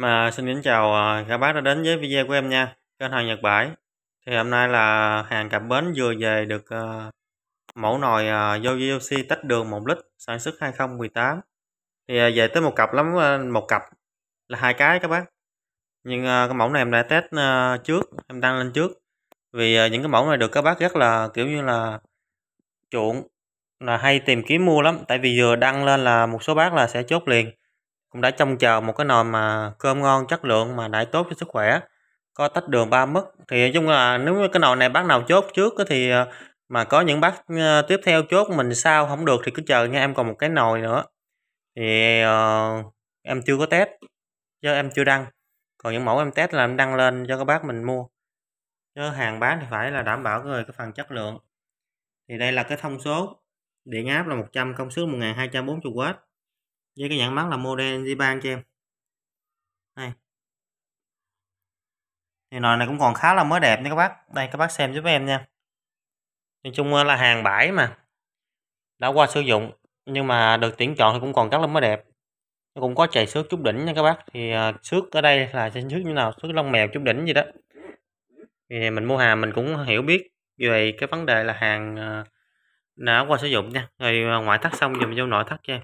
Mà xin kính chào à, các bác đã đến với video của em nha, kênh hàng Nhật Bãi. Thì hôm nay là hàng cặp bến vừa về được à, mẫu nồi Yoyoshi à, tách đường 1 lít sản xuất 2018. Thì về tới một cặp lắm, một cặp là hai cái các bác. Nhưng cái mẫu này em đã test trước, em đăng lên trước. Vì những cái mẫu này được các bác rất là kiểu như là chuộng là hay tìm kiếm mua lắm tại vì vừa đăng lên là một số bác là sẽ chốt liền cũng đã trông chờ một cái nồi mà cơm ngon chất lượng mà lại tốt cho sức khỏe có tách đường ba mức thì nói chung là nếu cái nồi này bác nào chốt trước thì ờ, mà có những bác ờ, tiếp theo chốt mình sao không được thì cứ chờ nha em còn một cái nồi nữa thì uh, em chưa có test chứ em chưa đăng còn những mẫu em test là em đăng lên cho các bác mình mua chứ hàng bán thì phải là đảm bảo người cái phần chất lượng thì đây là cái thông số điện áp là 100 công suất 1240W với cái nhãn mát là model Japan cho em đây thì nồi này cũng còn khá là mới đẹp nha các bác đây các bác xem giúp em nha nói chung ờ, là hàng bãi mà đã qua sử dụng nhưng mà được tuyển chọn thì cũng còn rất là mới đẹp nó cũng có chày xước chút đỉnh nha các bác thì uh, xước ở đây là xước như nào xước lông mèo chút đỉnh gì đó thì mình mua hàng mình cũng hiểu biết về cái vấn đề là hàng ờ, đã qua sử dụng nha rồi ngoại thất xong dùm vô nội thắt cho em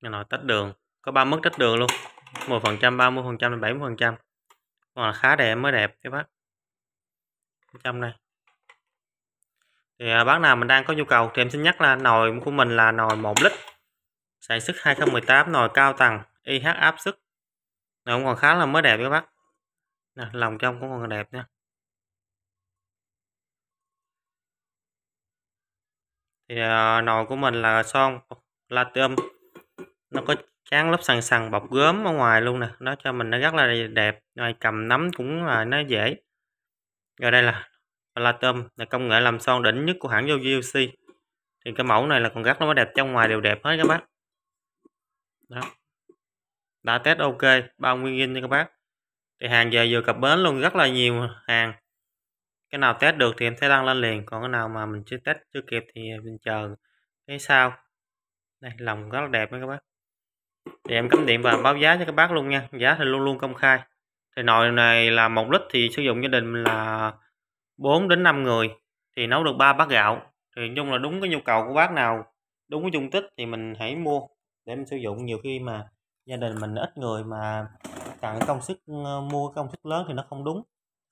nhà nồi tách đường có ba mức tách đường luôn 10 phần trăm 30 phần trăm 70 phần trăm còn là khá đẹp mới đẹp các bác trăm này thì à, bác nào mình đang có nhu cầu thì em xin nhắc là nồi của mình là nồi 1 lít sản xuất 2018 nồi cao tầng IH áp sức nồi cũng còn khá là mới đẹp các bác nè, lòng trong cũng còn đẹp nha thì à, nồi của mình là son latium nó có chán lớp sàn sàn bọc gớm ở ngoài luôn nè nó cho mình nó rất là đẹp rồi cầm nắm cũng là nó dễ rồi đây là Platinum là công nghệ làm son đỉnh nhất của hãng Yogiusi thì cái mẫu này là còn rất nó đẹp trong ngoài đều đẹp hết các bác đó đã test ok bao nguyên in cho các bác thì hàng giờ vừa cập bến luôn rất là nhiều hàng cái nào test được thì em sẽ đăng lên liền còn cái nào mà mình chưa test chưa kịp thì mình chờ cái sau đây lòng rất là đẹp đấy các bác thì em cắm điện và báo giá cho các bác luôn nha giá thì luôn luôn công khai thì nồi này là một lít thì sử dụng gia đình là 4 đến 5 người thì nấu được 3 bát gạo thì chung là đúng cái nhu cầu của bác nào đúng cái dung tích thì mình hãy mua để mình sử dụng nhiều khi mà gia đình mình ít người mà cần công sức ờ, mua công sức lớn thì nó không đúng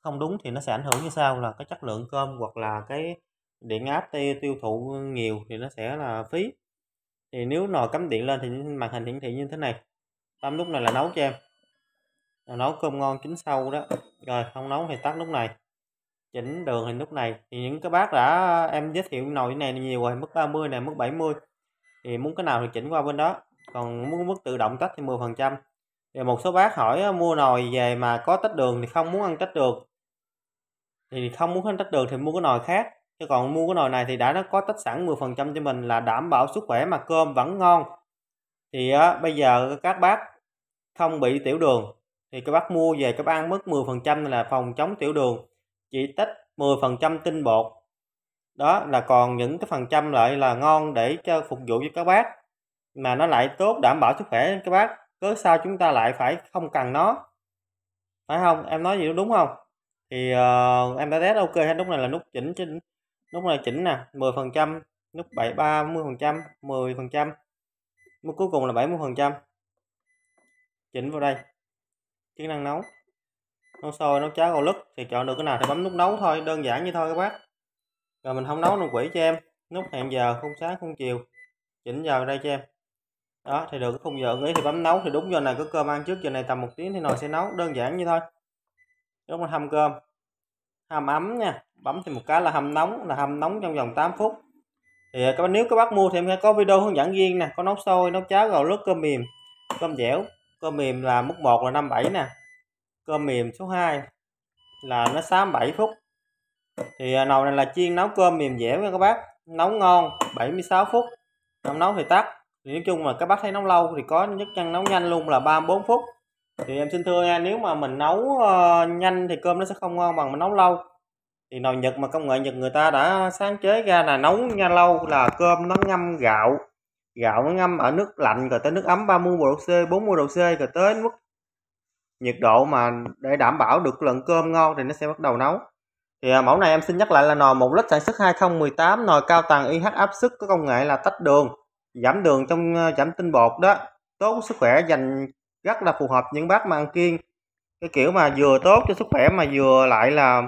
không đúng thì nó sẽ ảnh hưởng như sau là cái chất lượng cơm hoặc là cái điện áp tiêu thụ nhiều thì nó sẽ là phí thì nếu nồi cắm điện lên thì màn hình hiển thị như thế này tắm lúc này là nấu cho em nấu cơm ngon chín sâu đó rồi không nấu thì tắt lúc này chỉnh đường thì lúc này thì những cái bác đã em giới thiệu nồi này nhiều rồi mức 30 này mức 70 thì muốn cái nào thì chỉnh qua bên đó còn muốn mức tự động tách thì 10 phần trăm thì một số bác hỏi mua nồi về mà có tách đường thì không muốn ăn tách đường thì không muốn ăn tách đường thì mua cái nồi khác chứ còn mua cái nồi này thì đã nó có tách sẵn 10% cho mình là đảm bảo sức khỏe mà cơm vẫn ngon thì á, bây giờ các bác không bị tiểu đường thì các bác mua về các bác ăn mất 10% là phòng chống tiểu đường chỉ tích 10% tinh bột đó là còn những cái phần trăm lại là ngon để cho phục vụ cho các bác mà nó lại tốt đảm bảo sức khỏe các bác cớ sao chúng ta lại phải không cần nó phải không em nói gì đúng không thì uh, em đã test ok hết lúc này là nút chỉnh trên lúc này chỉnh nè 10 phần trăm lúc 73 40 phần trăm 10 phần trăm mức cuối cùng là 70 phần trăm chỉnh vào đây chức năng nấu nấu sôi nấu cháo gạo lứt thì chọn được cái nào thì bấm nút nấu thôi đơn giản như thôi các bác rồi mình không nấu đồng quỷ cho em nút hẹn giờ không sáng không chiều chỉnh giờ đây cho em đó thì được cái khung giờ nghĩ thì bấm nấu thì đúng giờ này có cơm ăn trước giờ này tầm một tiếng thì nồi sẽ nấu đơn giản như thôi lúc mà hầm cơm hầm ấm nha bấm thêm một cái là hâm nóng là hâm nóng trong vòng 8 phút thì à, các bạn nếu các bác mua thì em sẽ có video hướng dẫn riêng nè có nấu sôi nấu cháo gạo lứt cơm mềm cơm dẻo cơm mềm là mức 1 là 57 nè cơm mềm số 2 là nó 67 phút thì à, nồi này là chiên nấu cơm mềm dẻo nha các bác nấu ngon 76 phút không nấu thì tắt thì nói chung mà các bác thấy nấu lâu thì có nhất chân nấu nhanh luôn là 34 phút thì em xin thưa nha nếu mà mình nấu uh, nhanh thì cơm nó sẽ không ngon bằng mình nấu lâu thì nồi nhật mà công nghệ nhật người ta đã sáng chế ra là nấu nha lâu là cơm nó ngâm gạo gạo nó ngâm ở nước lạnh rồi tới nước ấm 30 độ C 40 độ C rồi tới mức nhiệt độ mà để đảm bảo được lượng cơm ngon thì nó sẽ bắt đầu nấu thì à, mẫu này em xin nhắc lại là nồi một lít sản xuất 2018 nồi cao tầng IH áp sức có công nghệ là tách đường giảm đường trong ờ, giảm tinh bột đó tốt sức khỏe dành rất là phù hợp những bác mà ăn kiêng cái kiểu mà vừa tốt cho sức khỏe mà vừa lại là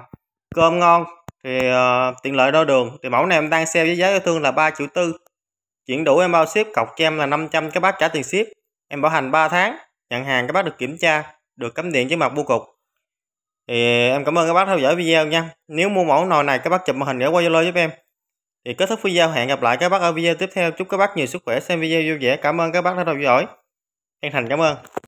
cơm ngon thì uh, tiện lợi đo đường thì mẫu này em đang sale với giá yêu thương là 3 triệu tư chuyển đủ em bao ship cọc cho em là 500 các bác trả tiền ship em bảo hành 3 tháng nhận hàng các bác được kiểm tra được cắm điện trên mặt bu cục thì em cảm ơn các bác theo dõi video nha nếu mua mẫu nồi này các bác chụp màn hình gửi qua zalo giúp em thì kết thúc video hẹn gặp lại các bác ở video tiếp theo chúc các bác nhiều sức khỏe xem video vui vẻ cảm ơn các bác đã theo dõi chân thành cảm ơn